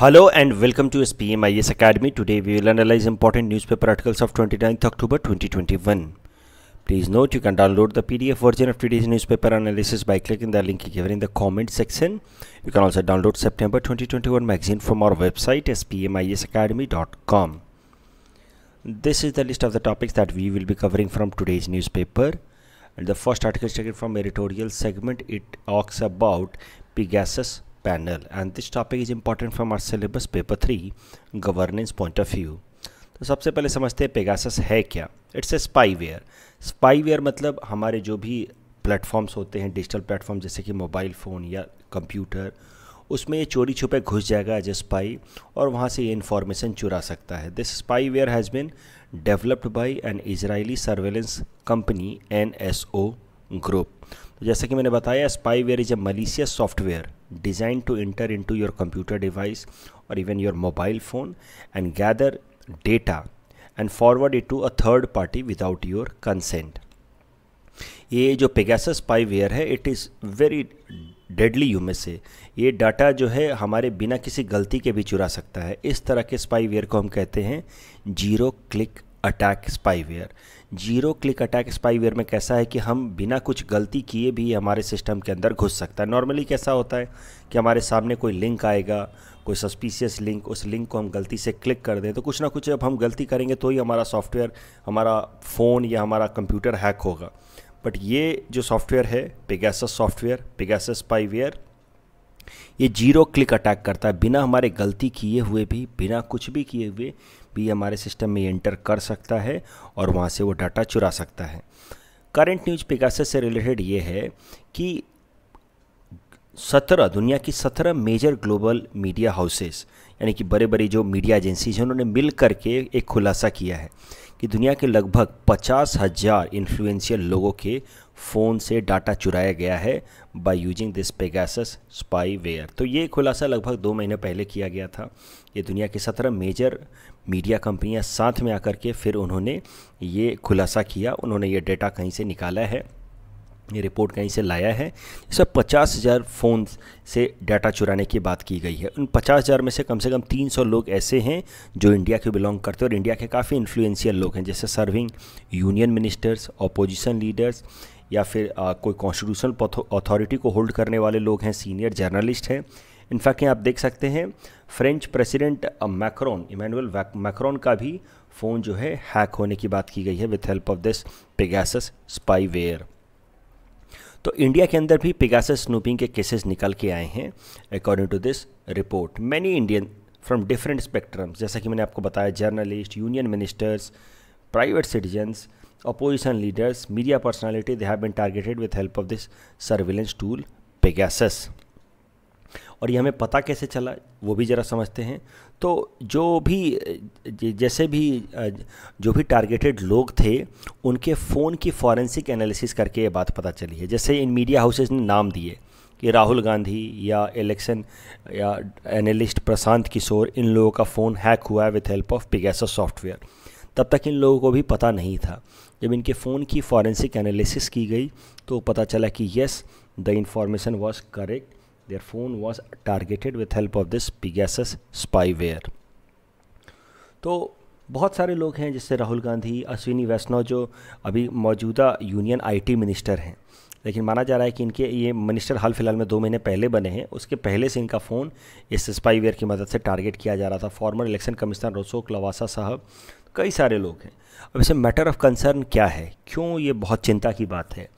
Hello and welcome to SPMIS Academy. Today we will analyze important newspaper articles of 29th October 2021. Please note you can download the PDF version of today's newspaper analysis by clicking the link given in the comment section. You can also download September 2021 magazine from our website spmisacademy.com. This is the list of the topics that we will be covering from today's newspaper. And the first article is taken from editorial segment. It talks about Pegasus panel and this topic is important from our syllabus paper 3 governance point of view तो सबसे पहले समझते हैं Pegasus है क्या it's a spyware spyware मतलब हमारे जो भी प्लेटफॉर्म्स होते हैं डिजिटल प्लेटफॉर्म जैसे कि मोबाइल फ़ोन या कंप्यूटर उसमें ये चोरी छुपे घुस जाएगा एज ए स्पाई और वहाँ से ये इन्फॉर्मेशन चुरा सकता है this spyware has been developed by an Israeli surveillance company N S O group जैसा कि मैंने बताया spyware is a malicious software designed to enter into your computer device or even your mobile phone and gather data and forward it to a third party without your consent. ये जो Pegasus spyware है it is very deadly you में से ये data जो है हमारे बिना किसी गलती के भी चुरा सकता है इस तरह के स्पाईवेयर को हम कहते हैं zero click attack spyware zero click attack spyware में कैसा है कि हम बिना कुछ गलती किए भी हमारे सिस्टम के अंदर घुस सकता है नॉर्मली कैसा होता है कि हमारे सामने कोई लिंक आएगा कोई सस्पिशियस लिंक उस लिंक को हम गलती से क्लिक कर दें तो कुछ ना कुछ अब हम गलती करेंगे तो ही हमारा सॉफ्टवेयर हमारा फ़ोन या हमारा कंप्यूटर हैक होगा बट ये जो सॉफ्टवेयर है पिगासस सॉफ्टवेयर पिगासस स्पाईवेयर ये जीरो क्लिक अटैक करता है बिना हमारे गलती किए हुए भी बिना कुछ भी किए हुए भी हमारे सिस्टम में एंटर कर सकता है और वहाँ से वो डाटा चुरा सकता है करंट न्यूज पिकास से रिलेटेड ये है कि सत्रह दुनिया की सत्रह मेजर ग्लोबल मीडिया हाउसेस यानी कि बड़े बड़े जो मीडिया एजेंसीज हैं उन्होंने मिल करके एक खुलासा किया है कि दुनिया के लगभग पचास हज़ार इन्फ्लुएंशियल लोगों के फ़ोन से डाटा चुराया गया है by using this Pegasus spyware तो ये खुलासा लगभग दो महीने पहले किया गया था ये दुनिया के सत्रह मेजर मीडिया कंपनियां साथ में आकर के फिर उन्होंने ये खुलासा किया उन्होंने ये डेटा कहीं से निकाला है ये रिपोर्ट कहीं से लाया है इसमें पचास हज़ार फ़ोन से डाटा चुराने की बात की गई है उन पचास हज़ार में से कम से कम तीन सौ लोग ऐसे हैं जो इंडिया के बिलोंग करते हैं और इंडिया के काफ़ी इन्फ्लुएंशियल लोग हैं जैसे serving union ministers opposition leaders या फिर आ, कोई कॉन्स्टिट्यूशनल अथॉरिटी को होल्ड करने वाले लोग हैं सीनियर जर्नलिस्ट हैं इनफैक्ट यहाँ आप देख सकते हैं French president Macron Emmanuel Macron का भी फ़ोन जो है हैक होने की बात की गई है with help of this Pegasus spyware तो इंडिया के अंदर भी पिगास स्नूपिंग के केसेस निकल के आए हैं according to this report many Indian from different spectrum जैसा कि मैंने आपको बताया journalist union ministers private citizens opposition leaders media personality they have been targeted with help of this surveillance tool Pegasus और ये हमें पता कैसे चला वो भी ज़रा समझते हैं तो जो भी जैसे भी जो भी टारगेटेड लोग थे उनके फ़ोन की फॉरेंसिक एनालिसिस करके ये बात पता चली है जैसे इन मीडिया हाउसेज ने नाम दिए कि राहुल गांधी या इलेक्शन या एनालिस्ट प्रशांत किशोर इन लोगों का फ़ोन हैक हुआ है with help of Pegasus software तब तक इन लोगों को भी पता नहीं था जब इनके फ़ोन की फॉरेंसिक एनालिसिस की गई तो पता चला कि yes the information was correct Their phone was targeted with help of this Pegasus spyware. तो बहुत सारे लोग हैं जिससे राहुल गांधी अश्विनी वैष्णव जो अभी मौजूदा यूनियन आईटी मिनिस्टर हैं लेकिन माना जा रहा है कि इनके ये मिनिस्टर हाल फिलहाल में दो महीने पहले बने हैं उसके पहले से इनका फ़ोन इस स्पाईवेयर की मदद से टारगेट किया जा रहा था फॉर्मर इलेक्शन कमिश्नर रोसोक लवासा साहब कई सारे लोग हैं अब इसे मैटर ऑफ कंसर्न क्या है क्यों ये बहुत चिंता की बात है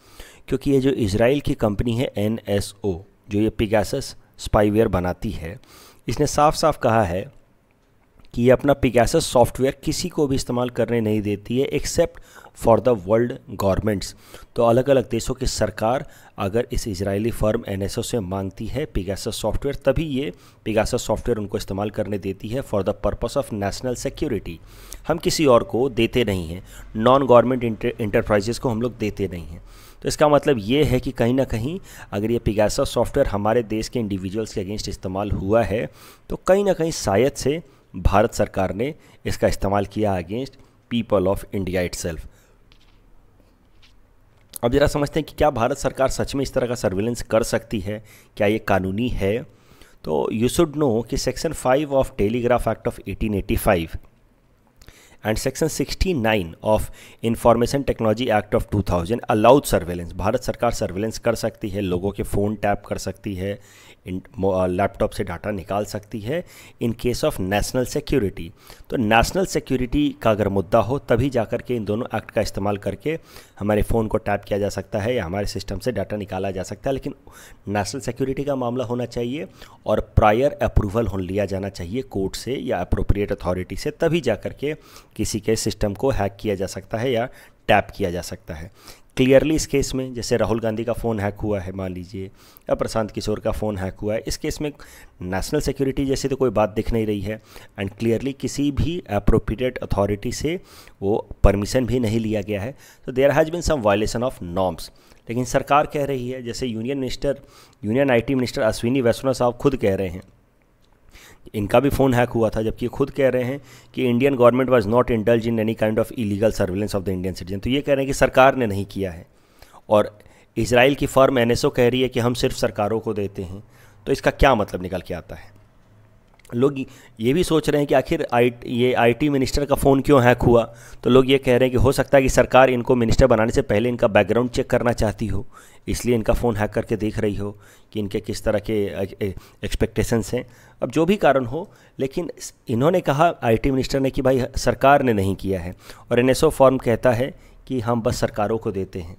क्योंकि ये जो इसराइल की कंपनी है एन जो ये पिगासस स्पाईवेयर बनाती है इसने साफ साफ कहा है कि ये अपना पिगासस सॉफ्टवेयर किसी को भी इस्तेमाल करने नहीं देती है except for the world governments तो अलग अलग देशों की सरकार अगर इस इजरायली फर्म एन से मांगती है पिगासस सॉफ्टवेयर तभी ये पिगासस सॉफ्टवेयर उनको इस्तेमाल करने देती है for the purpose of national security हम किसी और को देते नहीं हैं नॉन गवर्नमेंट इंटरप्राइजेस को हम लोग देते नहीं हैं तो इसका मतलब ये है कि कहीं ना कहीं अगर ये पिगासा सॉफ्टवेयर हमारे देश के इंडिविजुअल्स के अगेंस्ट इस्तेमाल हुआ है तो कहीं ना कहीं शायद से भारत सरकार ने इसका इस्तेमाल किया against people of India it अब ज़रा समझते हैं कि क्या भारत सरकार सच में इस तरह का सर्विलेंस कर सकती है क्या ये कानूनी है तो यू शुड नो कि section five of telegraph act of 1885 and section 69 of information technology act of 2000 allowed surveillance Bharat सरकार सर्वेलेंस कर सकती है लोगों के फ़ोन टैप कर सकती है लैपटॉप से डाटा निकाल सकती है in case of national security तो नेशनल सिक्योरिटी का अगर मुद्दा हो तभी जा कर के इन दोनों एक्ट का इस्तेमाल करके हमारे फ़ोन को टैप किया जा सकता है या हमारे सिस्टम से डाटा निकाला जा सकता है लेकिन नेशनल सिक्योरिटी का मामला होना चाहिए और प्रायर अप्रूवल हो लिया जाना चाहिए कोर्ट से या अप्रोप्रिएट अथॉरिटी से तभी जा कर के किसी के सिस्टम को हैक किया जा सकता है या टैप किया जा सकता है क्लियरली इस केस में जैसे राहुल गांधी का फ़ोन हैक हुआ है मान लीजिए या प्रशांत किशोर का फ़ोन हैक हुआ है इस केस में नेशनल सिक्योरिटी जैसे तो कोई बात दिख नहीं रही है एंड क्लियरली किसी भी अप्रोप्रिएट अथॉरिटी से वो परमिशन भी नहीं लिया गया है तो there has been some violation of norms लेकिन सरकार कह रही है जैसे union minister union IT minister Ashwini Vaishnaw साहब खुद कह रहे हैं इनका भी फ़ोन हैक हुआ था जबकि खुद कह रहे हैं कि Indian government was not indulge in any kind of illegal surveillance of the Indian citizen तो ये कह रहे हैं कि सरकार ने नहीं किया है और इसराइल की फर्म एन कह रही है कि हम सिर्फ सरकारों को देते हैं तो इसका क्या मतलब निकल के आता है लोग ये भी सोच रहे हैं कि आखिर आई ये आईटी मिनिस्टर का फ़ोन क्यों हैक हुआ तो लोग ये कह रहे हैं कि हो सकता है कि सरकार इनको मिनिस्टर बनाने से पहले इनका बैकग्राउंड चेक करना चाहती हो इसलिए इनका फ़ोन हैक करके देख रही हो कि इनके किस तरह के एक्सपेक्टेशंस हैं अब जो भी कारण हो लेकिन इन्होंने कहा आईटी मिनिस्टर ने कि भाई सरकार ने नहीं किया है और एन फॉर्म कहता है कि हम बस सरकारों को देते हैं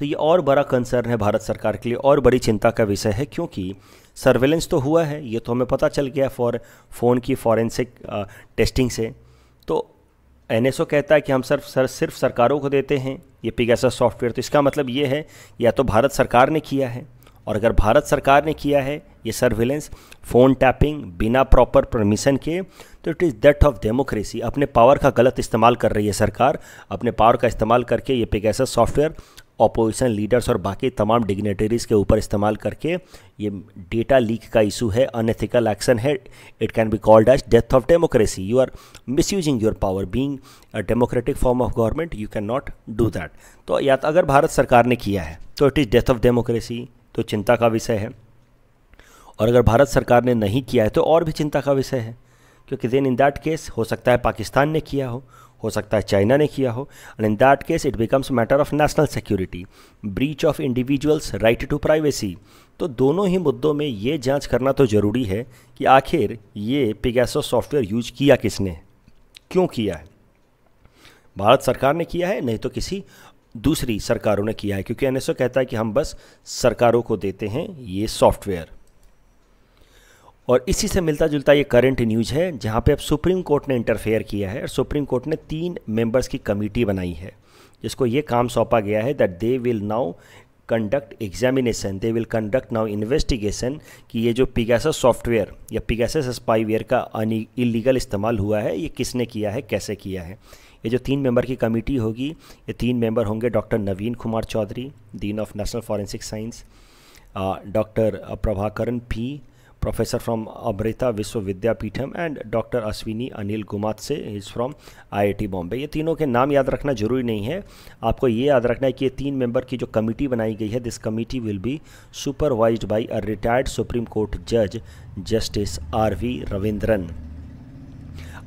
तो ये और बड़ा कंसर्न है भारत सरकार के लिए और बड़ी चिंता का विषय है क्योंकि सर्वेलेंस तो हुआ है ये तो हमें पता चल गया फॉर फ़ोन की फॉरेंसिक टेस्टिंग से तो एन कहता है कि हम सिर्फ सर सिर्फ सरकारों को देते हैं ये पिगासा सॉफ्टवेयर तो इसका मतलब ये है या तो भारत सरकार ने किया है और अगर भारत सरकार ने किया है ये सर्विलेंस फ़ोन टैपिंग बिना प्रॉपर परमिशन के तो it is death of democracy अपने पावर का गलत इस्तेमाल कर रही है सरकार अपने पावर का इस्तेमाल करके ये पिगासा सॉफ्टवेयर अपोजिशन लीडर्स और बाकी तमाम डिग्नेटरीज़ के ऊपर इस्तेमाल करके ये डेटा लीक का इशू है अनएथिकल एक्शन है it can be called as death of democracy you are misusing your power being a democratic form of government you can not do that तो या तो अगर भारत सरकार ने किया है तो it is death of democracy तो चिंता का विषय है और अगर भारत सरकार ने नहीं किया है तो और भी चिंता का विषय है क्योंकि देन इन दैट केस हो सकता है पाकिस्तान ने किया हो हो सकता है चाइना ने किया हो and in that case it becomes matter of national security breach of individuals right to privacy तो दोनों ही मुद्दों में ये जांच करना तो ज़रूरी है कि आखिर ये पिगैसो सॉफ्टवेयर यूज किया किसने क्यों किया है भारत सरकार ने किया है नहीं तो किसी दूसरी सरकारों ने किया है क्योंकि एनएसओ कहता है कि हम बस सरकारों को देते हैं ये सॉफ्टवेयर और इसी से मिलता जुलता ये करंट न्यूज़ है जहाँ पे अब सुप्रीम कोर्ट ने इंटरफेयर किया है और सुप्रीम कोर्ट ने तीन मेंबर्स की कमेटी बनाई है जिसको ये काम सौंपा गया है that they will now conduct examination they will conduct now investigation कि ये जो पिगैस सॉफ्टवेयर या पिगैस स्पाईवेयर का इलीगल इस्तेमाल हुआ है ये किसने किया है कैसे किया है ये जो तीन मेंबर की कमेटी होगी ये तीन मेंबर होंगे doctor Naveen Kumar Chaudhary dean of national forensic science doctor Prabhakaran P professor from Amrita Vishwavidyapeetham and doctor Ashwini Anil Anil से इज फ्रॉम आईआईटी बॉम्बे ये तीनों के नाम याद रखना जरूरी नहीं है आपको ये याद रखना है कि ये तीन मेंबर की जो कमेटी बनाई गई है this committee will be supervised by a retired supreme court जज जस्टिस आर वी रविंद्रन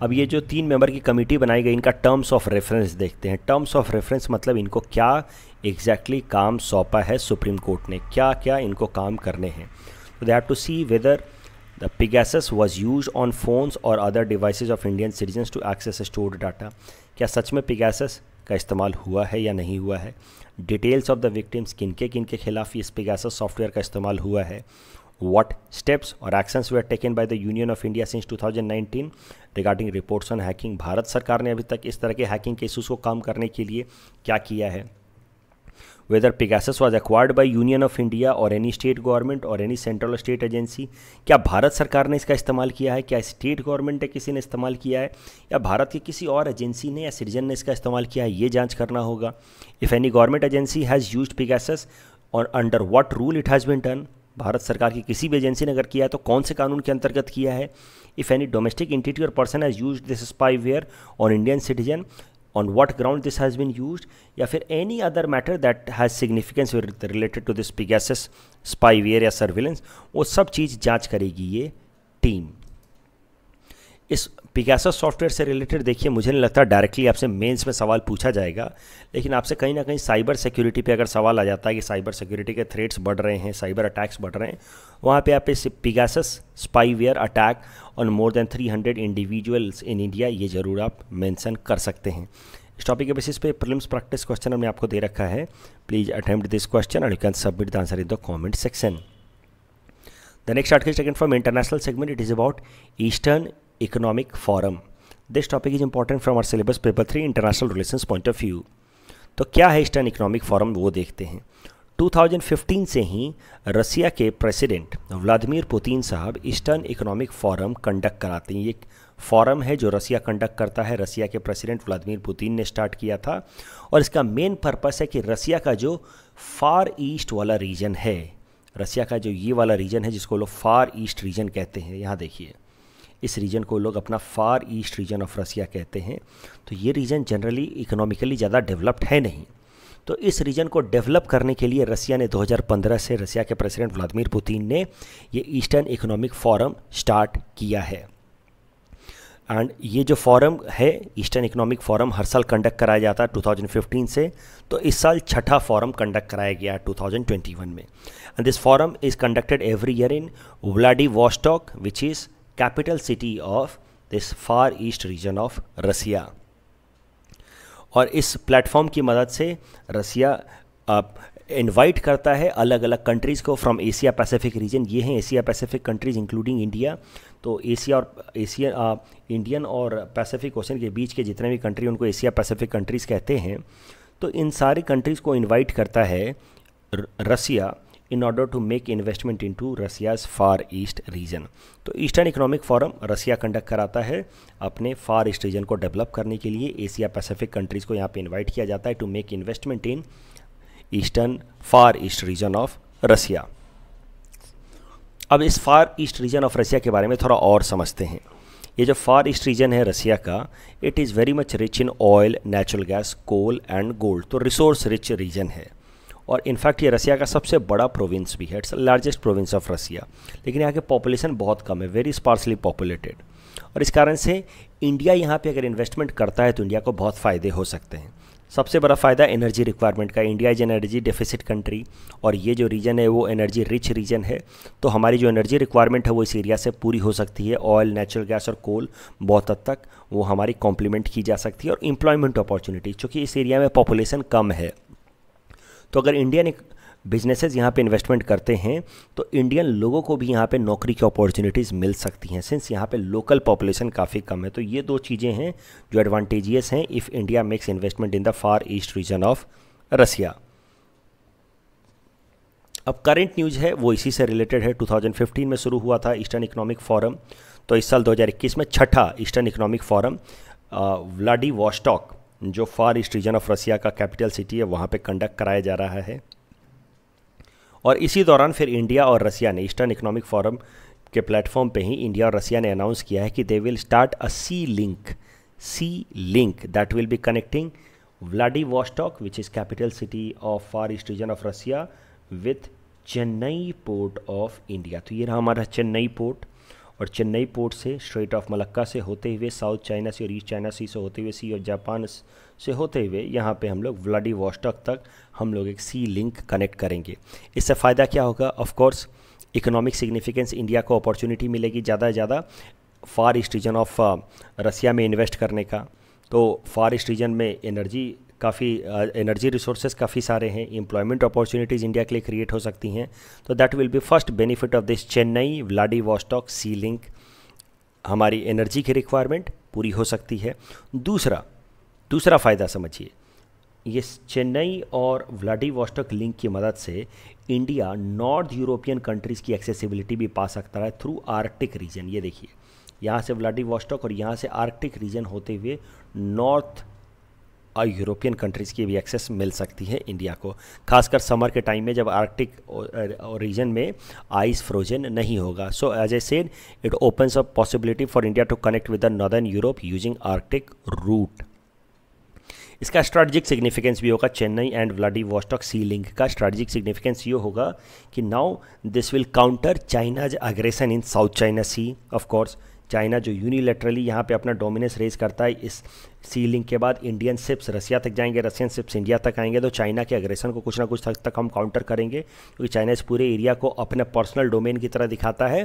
अब ये जो तीन मेंबर की कमेटी बनाई गई इनका टर्म्स ऑफ रेफरेंस देखते हैं टर्म्स ऑफ रेफरेंस मतलब इनको क्या एग्जैक्टली exactly काम सौंपा है सुप्रीम कोर्ट ने क्या क्या इनको काम करने हैं they have to see whether The Pegasus was used on phones or other devices of Indian citizens to access stored data. क्या सच में Pegasus का इस्तेमाल हुआ है या नहीं हुआ है Details of the victims किन के किन के खिलाफ इस Pegasus सॉफ्टवेयर का इस्तेमाल हुआ है what steps or actions were taken by the Union of India since 2019 regarding reports on hacking Bharat सरकार ने अभी तक इस तरह के हैकिंग के इशूज़ को काम करने के लिए क्या किया है whether Pegasus was acquired by union of India और एनी स्टेट गवर्नमेंट और एनी सेंट्रल स्टेट एजेंसी क्या भारत सरकार ने इसका इस्तेमाल किया है क्या स्टेट गवर्नमेंट ने किसी ने इस्तेमाल किया है या भारत की किसी और एजेंसी ने या सिटीजन ने इसका इस्तेमाल किया है ये जाँच करना होगा if any government agency has use Pegasus और under what rule it has been done Bharat सरकार की किसी भी एजेंसी ने अगर किया है तो कौन से कानून के अंतर्गत किया है इफ़ एनी डोमेस्टिक इंटिटी और person has use this spyware on Indian citizen on what ground this has been use या फिर any other matter that has significance related to this Pegasus spyware या सर्विलेंस वो सब चीज़ जाँच करेगी ये team इस पिकासा सॉफ्टवेयर से रिलेटेड देखिए मुझे नहीं लगता डायरेक्टली आपसे मेंस में सवाल पूछा जाएगा लेकिन आपसे कहीं ना कहीं साइबर सिक्योरिटी पे अगर सवाल आ जाता है कि साइबर सिक्योरिटी के थ्रेट्स बढ़ रहे हैं साइबर अटैक्स बढ़ रहे हैं वहाँ पे आप इस Pegasus spyware attack on more than 300 individuals in India ये ज़रूर आप मैंसन कर सकते हैं इस टॉपिक के बेसिस पे प्रिलिम्स प्रैक्टिस क्वेश्चन हमने आपको दे रखा है please attempt this question and you can submit the answer in the comment section the next article second from international segment it is about eastern Economic Forum. This topic is important from our syllabus paper 3 international relations point of view. तो क्या है eastern economic forum वो देखते हैं 2015 से ही Russia के president Vladimir Putin साहब ईस्टर्न इकोनॉमिक फोरम कंडक्ट कराते हैं ये फोरम है जो रसिया कंडक्ट करता है रसिया के प्रेसिडेंट व्लादिमीर पुतिन ने स्टार्ट किया था और इसका मेन पर्पस है कि रसिया का जो फार ईस्ट वाला रीजन है रसिया का जो ये वाला रीजन है जिसको लोग फार ईस्ट रीजन कहते हैं यहाँ देखिए इस रीजन को लोग अपना far east region of Russia कहते हैं तो ये रीजन जनरली इकोनॉमिकली ज़्यादा डेवलप्ड है नहीं तो इस रीजन को डेवलप करने के लिए रसिया ने 2015 से रसिया के प्रेसिडेंट व्लादिमीर पुतिन ने ये ईस्टर्न इकोनॉमिक फोरम स्टार्ट किया है एंड ये जो फोरम है ईस्टर्न इकोनॉमिक फोरम हर साल कंडक्ट कराया जाता है 2015 से तो इस साल छठा फोरम कंडक्ट कराया गया 2021 में and this forum is conducted every year in Vladivostok which is capital city of this far east region of Russia और इस प्लेटफॉर्म की मदद से रसिया इनवाइट करता है अलग अलग कंट्रीज़ को फ्रॉम एशिया पैसिफिक रीजन ये हैं Asia Pacific countries including India तो एशिया और एशिया इंडियन और पैसिफिक ओशन के बीच के जितने भी कंट्री उनको एशिया पैसिफिक कंट्रीज़ कहते हैं तो इन सारी कंट्रीज़ को इनवाइट करता है Russia in order to make investment in to Russia's far east region तो eastern economic forum Russia conduct कराता है अपने फार ईस्ट रीजन को डेवलप करने के लिए एशिया पैसिफिक कंट्रीज़ को यहाँ पे इन्वाइट किया जाता है to make investment in eastern far east region of Russia अब इस far east region of Russia के बारे में थोड़ा और समझते हैं ये जो फार ईस्ट रीजन है रसिया का it is very much rich in oil natural gas coal and gold तो रिसोर्स रिच रीजन है और इनफैक्ट ये रसिया का सबसे बड़ा प्रोविंस भी है it's largest province of Russia लेकिन यहाँ के पॉपुलेशन बहुत कम है वेरी स्पार्सली पॉपुलेटेड और इस कारण से इंडिया यहाँ पे अगर इन्वेस्टमेंट करता है तो इंडिया को बहुत फ़ायदे हो सकते हैं सबसे बड़ा फ़ायदा एनर्जी रिक्वायरमेंट का India is energy deficit country और ये जो रीजन है वो एनर्जी रिच रीजन है तो हमारी जो एनर्जी रिक्वायरमेंट है वो इस एरिया से पूरी हो सकती है ऑयल नेचुरल गैस और कोल बहुत हद तक वो हमारी कॉम्प्लीमेंट की जा सकती है और इम्प्लॉयमेंट अपॉर्चुनिटी चूँकि इस एरिया में पॉपुलेशन कम है तो अगर इंडियन बिजनेसेस यहाँ पे इन्वेस्टमेंट करते हैं तो इंडियन लोगों को भी यहाँ पे नौकरी की अपॉर्चुनिटीज़ मिल सकती हैं सिंस यहाँ पे लोकल पॉपुलेशन काफ़ी कम है तो ये दो चीज़ें हैं जो एडवांटेजियस हैं if India makes investment in the far east region of Russia अब करंट न्यूज़ है वो इसी से रिलेटेड है 2015 में शुरू हुआ था ईस्टर्न इकोनॉमिक फोरम तो इस साल 2021 में छठा eastern economic forum Vladivostok जो far east region of Russia का कैपिटल सिटी है वहाँ पे कंडक्ट कराया जा रहा है और इसी दौरान फिर इंडिया और रसिया ने ईस्टर्न इकोनॉमिक फोरम के प्लेटफॉर्म पे ही इंडिया और रसिया ने अनाउंस किया है कि they will start a sea link sea link that will be connecting Vladivostok which is capital city of far east region of Russia with Chennai port of India तो ये रहा हमारा Chennai port और Chennai port से strait of Malacca से होते हुए south China सी और ईस्ट चाइना सी से होते हुए सी और जापान से होते हुए यहाँ पे हम लोग व्लाडी वॉस्टॉक तक हम लोग एक सी लिंक कनेक्ट करेंगे इससे फ़ायदा क्या होगा ऑफ़ इकोनॉमिक सिग्निफिकेंस इंडिया को अपॉर्चुनिटी मिलेगी ज़्यादा से ज़्यादा far east region of Russia में इन्वेस्ट करने का तो फार ईस्ट रीजन में एनर्जी काफ़ी एनर्जी रिसोर्सेज काफ़ी सारे हैं इम्प्लॉयमेंट अपॉर्चुनिटीज़ इंडिया के लिए क्रिएट हो सकती हैं तो that will be first benefit of this Chennai Vladivostok sea link हमारी एनर्जी की रिक्वायरमेंट पूरी हो सकती है दूसरा दूसरा फ़ायदा समझिए ये चेन्नई और व्लाडी वॉस्टॉक लिंक की मदद से इंडिया नॉर्थ यूरोपियन कंट्रीज़ की एक्सेसिबिलिटी भी पा सकता है थ्रू आर्कटिक रीजन ये देखिए यहाँ से व्लाडी वॉस्टॉक और यहाँ से आर्कटिक रीजन होते हुए नॉर्थ और यूरोपियन कंट्रीज़ की भी एक्सेस मिल सकती है इंडिया को खासकर समर के टाइम में जब आर्कटिक रीजन में आइस फ्रोजन नहीं होगा so as I said it opens a possibility for India to connect with the northern Europe using Arctic route इसका स्ट्रैटेजिक सिग्निफिकेंस भी होगा Chennai and Vostok sea link का स्ट्रैटेजिक सिग्निफिकेंस ये होगा कि now this will counter China's aggression in South China sea of course China जो unilaterally यहाँ पे अपना डोमिनेंस रेज करता है इस सी लिंक के बाद इंडियन शिप्स रसिया तक जाएंगे रशियन शिप्स इंडिया तक आएंगे तो चाइना के अग्रेशन को कुछ ना कुछ तक तक हम काउंटर करेंगे क्योंकि चाइना इस पूरे एरिया को अपने पर्सनल डोमेन की तरह दिखाता है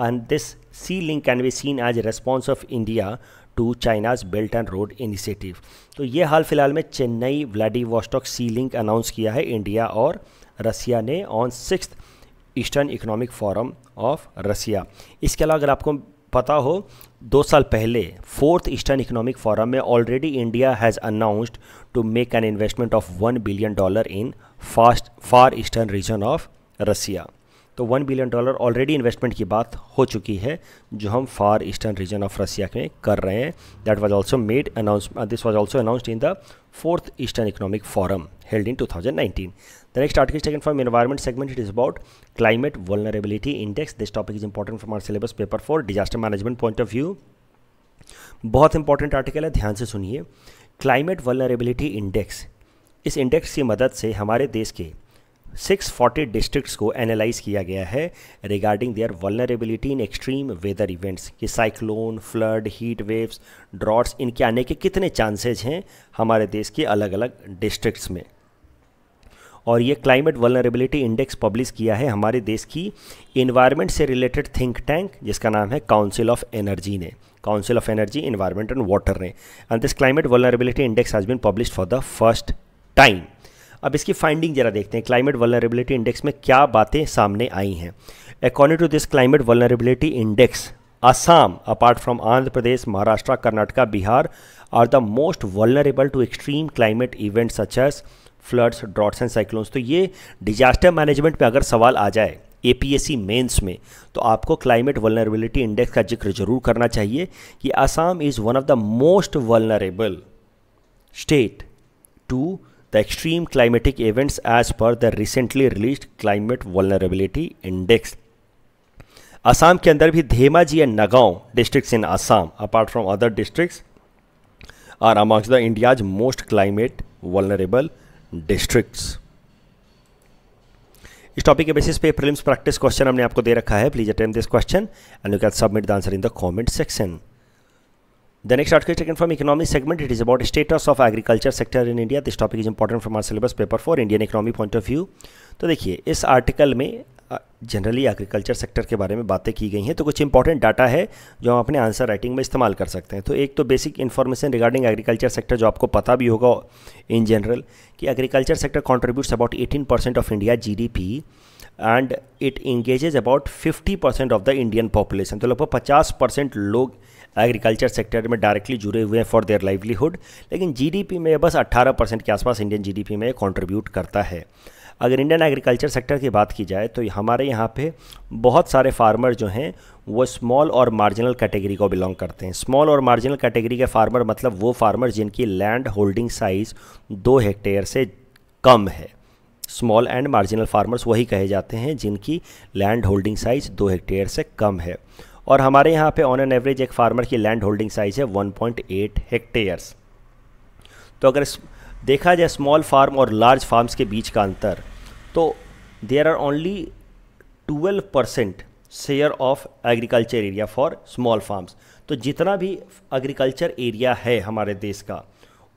and this sea link can be seen as response of India to China's belt and road initiative तो ये हाल फिलहाल में Chennai Vladivostok sea link announce किया है इंडिया और रसिया ने on six eastern economic forum of Russia इसके अलावा अगर आपको पता हो दो साल पहले फोर्थ ईस्टर्न इकोनॉमिक फोरम में already India has announced to make an investment of one billion dollar in fast far eastern region of Russia तो one billion dollar already investment की बात हो चुकी है जो हम far eastern region of Russia में कर रहे हैं that was also made announce this was also announced in the fourth eastern economic forum held in 2019 The next article is taken from environment segment. It is about climate vulnerability index. This topic is important from our syllabus paper for disaster management point of view. बहुत important article है ध्यान से सुनिए climate vulnerability index इस index की मदद से हमारे देश के 640 डिस्ट्रिक्ट्स को एनालाइज किया गया है regarding their vulnerability in extreme weather events कि cyclone flood heat waves droughts इनके आने के कितने चांसेज हैं हमारे देश के अलग अलग डिस्ट्रिक्ट्स में और ये क्लाइमेट वलनरेबिलिटी इंडेक्स पब्लिश किया है हमारे देश की इन्वायरमेंट से रिलेटेड थिंक टैंक जिसका नाम है काउंसिल ऑफ एनर्जी ने council of energy environment and water ने and this climate vulnerability index has been publish for the first time अब इसकी फाइंडिंग जरा देखते हैं क्लाइमेट वलनरेबिलिटी इंडेक्स में क्या बातें सामने आई हैं according to this climate vulnerability index Assam apart from Andhra Pradesh Maharashtra Karnataka Bihar are the most vulnerable to extreme climate events such as floods droughts and cyclones तो ये डिजास्टर मैनेजमेंट पे अगर सवाल आ जाए सी मेन्स में तो आपको क्लाइमेट वलनरेबिलिटी इंडेक्स का जिक्र जरूर करना चाहिए कि Assam is one of the most vulnerable state to the extreme climatic events as per the recently release climate vulnerability index Assam के अंदर भी Dhemaji and Nagaon districts in Assam apart from other districts are amongst the India's most climate vulnerable districts इस topic के basis पे prelims practice question हमने आपको दे रखा है please attempt this question and you can submit the answer in the comment section the next article taken from economic segment it is about status of agriculture sector in India this topic is important from our syllabus paper for Indian economy point of view तो देखिए इस article में generally agriculture sector के बारे में बातें की गई हैं तो कुछ इंपॉर्टेंट डाटा है जो हम अपने आंसर राइटिंग में इस्तेमाल कर सकते हैं तो एक तो basic information regarding agriculture sector जो आपको पता भी होगा इन जनरल कि agriculture sector contributes about eighteen percent of India जी and it engages about fifty percent of the Indian population तो लगभग पचास परसेंट लोग एग्रीकल्चर सेक्टर में डायरेक्टली जुड़े हुए हैं फॉर देयर लाइवलीहुड लेकिन जीडीपी में बस 18 परसेंट के आसपास इंडियन जीडीपी में कंट्रीब्यूट करता है अगर इंडियन एग्रीकल्चर सेक्टर की बात की जाए तो हमारे यहाँ पे बहुत सारे फार्मर जो हैं वो स्मॉल और मार्जिनल कैटेगरी को बिलोंग करते हैं स्मॉल और मार्जिनल कैटेगरी के फार्मर मतलब वो फार्मर जिनकी लैंड होल्डिंग साइज़ दो हेक्टेयर से कम है स्मॉल एंड मार्जिनल फार्मर्स वही कहे जाते हैं जिनकी लैंड होल्डिंग साइज़ दो हेक्टेयर से कम है और हमारे यहाँ पे ऑन एन एवरेज एक फार्मर की लैंड होल्डिंग साइज़ है 1.8 हेक्टेयर्स तो अगर देखा जाए स्मॉल फार्म और लार्ज फार्म्स के बीच का अंतर तो there are only 12 percent share of agriculture area for small farms तो जितना भी एग्रीकल्चर एरिया है हमारे देश का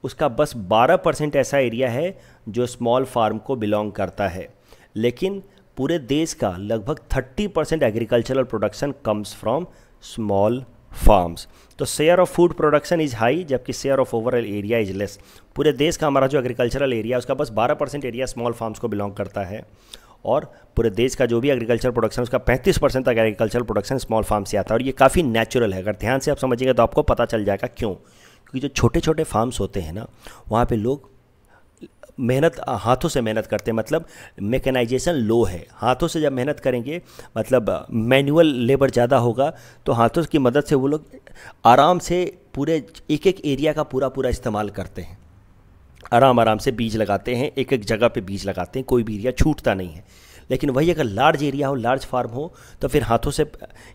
उसका बस 12 परसेंट ऐसा एरिया है जो स्मॉल फार्म को बिलोंग करता है लेकिन पूरे देश का लगभग 30 percent agricultural production comes from small farms तो share of food production is high जबकि share of overall area is less पूरे देश का हमारा जो एग्रीकल्चरल एरिया उसका बस 12 परसेंट एरिया स्मॉल फार्म्स को बिलोंग करता है और पूरे देश का जो भी एग्रीकल्चर प्रोडक्शन उसका 35 परसेंट तक एग्रीकल्चर प्रोडक्शन स्मॉल फार्म से आता है और ये काफ़ी नेचुरल है अगर ध्यान से आप समझिएगा तो आपको पता चल जाएगा क्यों क्योंकि जो छोटे छोटे फार्म्स होते हैं ना वहाँ पर लोग मेहनत हाथों से मेहनत करते हैं मतलब मेकेनाइजेशन लो है हाथों से जब मेहनत करेंगे मतलब मैनुअल लेबर ज़्यादा होगा तो हाथों की मदद से वो लोग आराम से पूरे एक एक एरिया का पूरा पूरा इस्तेमाल करते हैं आराम आराम से बीज लगाते हैं एक एक जगह पे बीज लगाते हैं कोई भी एरिया छूटता नहीं है लेकिन वही अगर लार्ज एरिया हो लार्ज फार्म हो तो फिर हाथों से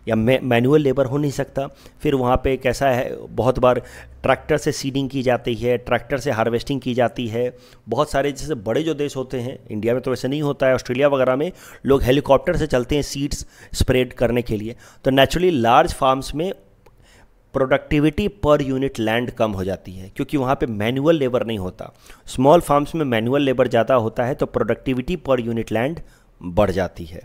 या मैनुअल लेबर हो नहीं सकता फिर वहाँ पे कैसा है बहुत बार ट्रैक्टर से सीडिंग की जाती है ट्रैक्टर से हार्वेस्टिंग की जाती है बहुत सारे जैसे बड़े जो देश होते हैं इंडिया में तो वैसे नहीं होता है ऑस्ट्रेलिया वगैरह में लोग हेलीकॉप्टर से चलते हैं सीड्स स्प्रेड करने के लिए तो नेचुरली लार्ज फार्म्स में प्रोडक्टिविटी पर यूनिट लैंड कम हो जाती है क्योंकि वहाँ पे मैनुअल लेबर नहीं होता स्मॉल फार्म्स में मैनुअल लेबर ज़्यादा होता है तो प्रोडक्टिविटी पर यूनिट लैंड बढ़ जाती है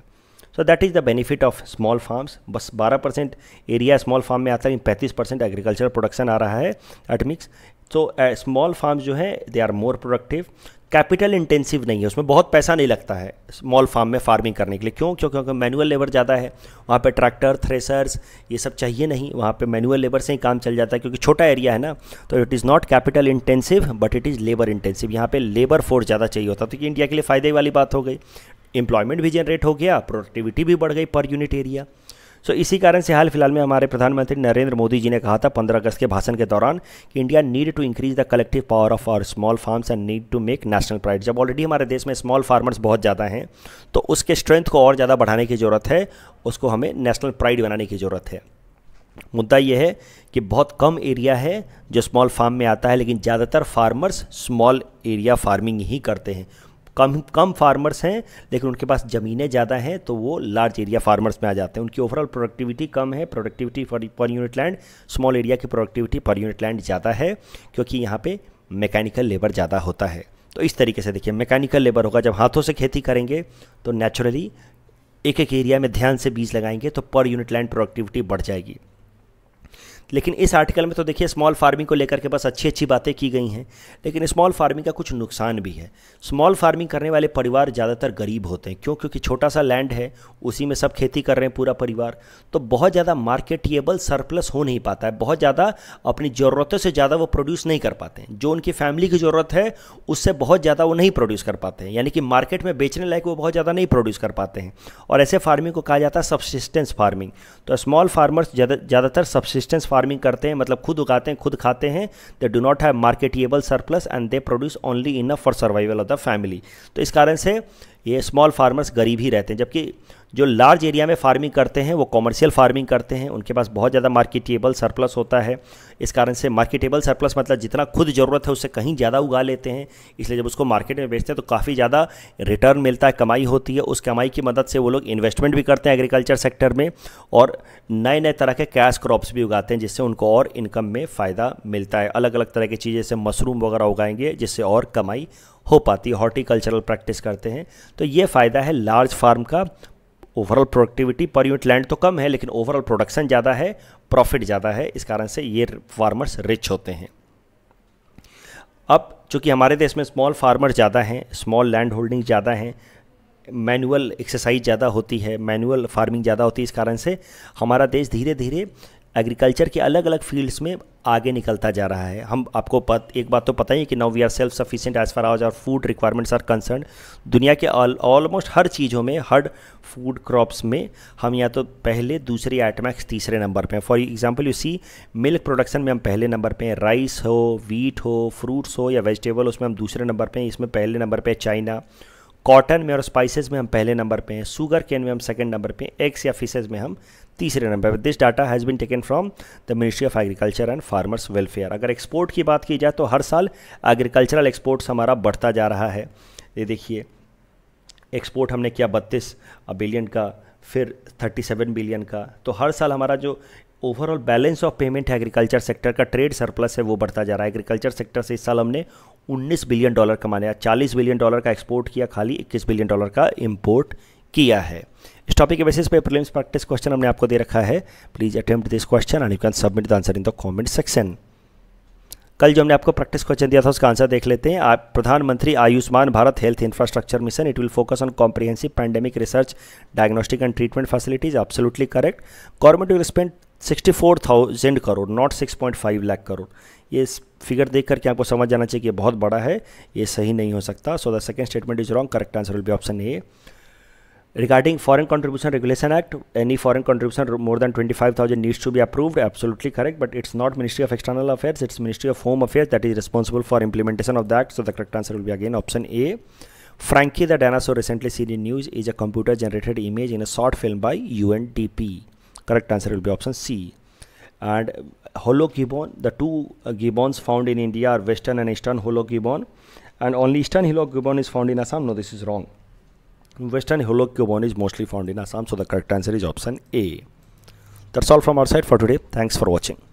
so that is the benefit of small farms बस 12 परसेंट एरिया स्मॉल फार्म में आता है पैंतीस परसेंट एग्रीकल्चर प्रोडक्शन आ रहा है एट मिक्स तो स्मॉल फार्म जो हैं they are more productive capital intensive नहीं है उसमें बहुत पैसा नहीं लगता है स्मॉल फार्म में फार्मिंग करने के लिए क्यों क्यों क्योंकि मैनुअल लेबर ज़्यादा है वहाँ पे ट्रैक्टर थ्रेसर्स ये सब चाहिए नहीं वहाँ पे मैनुअल लेबर से ही काम चल जाता है क्योंकि छोटा एरिया है ना तो it is not capital intensive but it is labour intensive यहाँ पे लेबर फोर्स ज़्यादा चाहिए होता तो ये इंडिया के लिए फ़ायदे वाली बात हो गई एम्प्लॉयमेंट भी जनरेट हो गया प्रोडक्टिविटी भी बढ़ गई per unit area so so, इसी कारण से हाल फिलहाल में हमारे प्रधानमंत्री नरेंद्र मोदी जी ने कहा था 15 अगस्त के भाषण के दौरान कि India need to increase the collective power of our small farms and need to make national pride जब ऑलरेडी हमारे देश में स्मॉल फार्मर्स बहुत ज़्यादा हैं तो उसके स्ट्रेंथ को और ज़्यादा बढ़ाने की ज़रूरत है उसको हमें नेशनल प्राइड बनाने की ज़रूरत है मुद्दा यह है कि बहुत कम एरिया है जो स्मॉल फार्म में आता है लेकिन ज़्यादातर फार्मर्स स्मॉल एरिया फार्मिंग ही करते हैं कम कम फार्मर्स हैं लेकिन उनके पास ज़मीनें ज़्यादा हैं तो वो लार्ज एरिया फार्मर्स में आ जाते हैं उनकी ओवरऑल प्रोडक्टिविटी कम है productivity per unit land small area की प्रोडक्टिविटी पर यूनिट लैंड ज़्यादा है क्योंकि यहाँ पर मैकेनिकल लेबर ज़्यादा होता है तो इस तरीके से देखिए मैकेनिकल लेबर होगा जब हाथों से खेती करेंगे तो नेचुरली एक एक एरिया में ध्यान से बीज लगाएंगे तो पर यूनिट लैंड प्रोडक्टिविटी बढ़ जाएगी लेकिन इस आर्टिकल में तो देखिए स्मॉल फार्मिंग को लेकर के बस अच्छी अच्छी बातें की गई हैं लेकिन स्मॉल फार्मिंग का कुछ नुकसान भी है स्मॉल फार्मिंग करने वाले परिवार ज़्यादातर गरीब होते हैं क्यों क्योंकि छोटा सा लैंड है उसी में सब खेती कर रहे हैं पूरा परिवार तो बहुत ज़्यादा मार्केटिएबल सरप्लस हो नहीं पाता है बहुत ज़्यादा अपनी ज़रूरतों से ज़्यादा वो प्रोड्यूस नहीं कर पाते हैं जो उनकी फैमिली की ज़रूरत है उससे बहुत ज़्यादा वो नहीं प्रोड्यूस कर पाते हैं यानी कि मार्केट में बेचने लायक वो बहुत ज़्यादा नहीं प्रोड्यूस कर पाते हैं और ऐसे फार्मिंग को कहा जाता है सबसिस्टेंस फार्मिंग तो स्मॉल फार्मर्स ज़्यादातर सबसिस्टेंस फार्मिंग करते हैं मतलब खुद उगाते हैं खुद खाते हैं they do not have marketable surplus and they produce only enough for survival of the family तो इस कारण से ये स्मॉल फार्मर्स गरीब ही रहते हैं जबकि जो लार्ज एरिया में फार्मिंग करते हैं वो कॉमर्शियल फार्मिंग करते हैं उनके पास बहुत ज़्यादा मार्केटेबल सरप्लस होता है इस कारण से मार्केटेबल सरप्लस मतलब जितना खुद ज़रूरत है उससे कहीं ज़्यादा उगा लेते हैं इसलिए जब उसको मार्केट में बेचते हैं तो काफ़ी ज़्यादा रिटर्न मिलता है कमाई होती है उस कमाई की मदद से वो लोग इन्वेस्टमेंट भी करते हैं एग्रीकल्चर सेक्टर में और नए नए तरह के कैश क्रॉप्स भी उगाते हैं जिससे उनको और इनकम में फ़ायदा मिलता है अलग अलग तरह की चीज़ें जैसे मशरूम वगैरह उगाएंगे जिससे और कमाई हो पाती है हॉर्टिकल्चरल प्रैक्टिस करते हैं तो ये फ़ायदा है लार्ज फार्म का overall productivity per unit land तो कम है लेकिन ओवरऑल प्रोडक्शन ज़्यादा है प्रॉफिट ज़्यादा है इस कारण से ये फार्मर्स रिच होते हैं अब चूँकि हमारे देश में स्मॉल फार्मर ज़्यादा हैं स्मॉल लैंड होल्डिंग ज़्यादा हैं मैनुअल एक्सरसाइज ज़्यादा होती है मैनुअल फार्मिंग ज़्यादा होती है इस कारण से हमारा देश धीरे धीरे एग्रीकल्चर के अलग अलग फील्ड्स में आगे निकलता जा रहा है हम आपको पत, एक बात तो पता ही है कि now we are self sufficient as far आज और फूड रिक्वायरमेंट्स आर कंसर्न दुनिया के ऑलमोस्ट हर चीज़ों में हर फूड क्रॉप्स में हम या तो पहले दूसरे आइटमैक्स तीसरे नंबर पे हैं for example you see milk production में हम पहले नंबर पे हैं राइस हो वीट हो फ्रूट्स हो या वेजिटेबल उसमें हम दूसरे नंबर पर हैं इसमें पहले नंबर पर चाइना कॉटन में और स्पाइसेस में हम पहले नंबर पे हैं शुगर कैन में हम सेकंड नंबर पे एग्स या फिशेज में हम तीसरे नंबर पर this data has been taken from the ministry of agriculture and farmers welfare अगर एक्सपोर्ट की बात की जाए तो हर साल एग्रीकल्चरल एक्सपोर्ट्स हमारा बढ़ता जा रहा है ये देखिए एक्सपोर्ट हमने किया बत्तीस बिलियन का फिर 37 बिलियन का तो हर साल हमारा जो ओवरऑल बैलेंस ऑफ पेमेंट है एग्रीकल्चर सेक्टर का ट्रेड सरप्लस है वो बढ़ता जा रहा है एग्रीकल्चर सेक्टर से इस साल हमने 19 बिलियन डॉलर कमाया 40 बिलियन डॉलर का एक्सपोर्ट किया खाली 21 बिलियन डॉलर का इम्पोर्ट किया है इस टॉपिक के बेसिस पे प्रीलिम्स प्रैक्टिस क्वेश्चन हमने आपको दे रखा है please attempt this question and you can submit the answer in the comment section कल जो हमने आपको प्रैक्टिस क्वेश्चन दिया था उसका आंसर देख लेते हैं प्रधानमंत्री Ayushman Bharat health infrastructure mission it will focus on comprehensive pandemic research diagnostic and treatment facilities absolutely correct government will spend 64,000 crore not 6.5 lakh crore ये फिगर देख करके आपको समझ जाना चाहिए कि बहुत बड़ा है ये सही नहीं हो सकता so the second statement is wrong correct answer will be option A Regarding Foreign Contribution Regulation Act, any foreign contribution more than 25,000 needs to be approved. Absolutely correct, but it's not Ministry of External Affairs, it's Ministry of Home Affairs that is responsible for implementation of that. So the correct answer will be again option A. Frankie the dinosaur recently seen in news is a computer generated image in a short film by UNDP. Correct answer will be option C. And hollow gibbon, the two uh, gibbons found in India are western and eastern hollow gibbon and only eastern hollow gibbon is found in Assam. No, this is wrong. Western holocubone is mostly found in Assam, so the correct answer is option A. That's all from our side for today. Thanks for watching.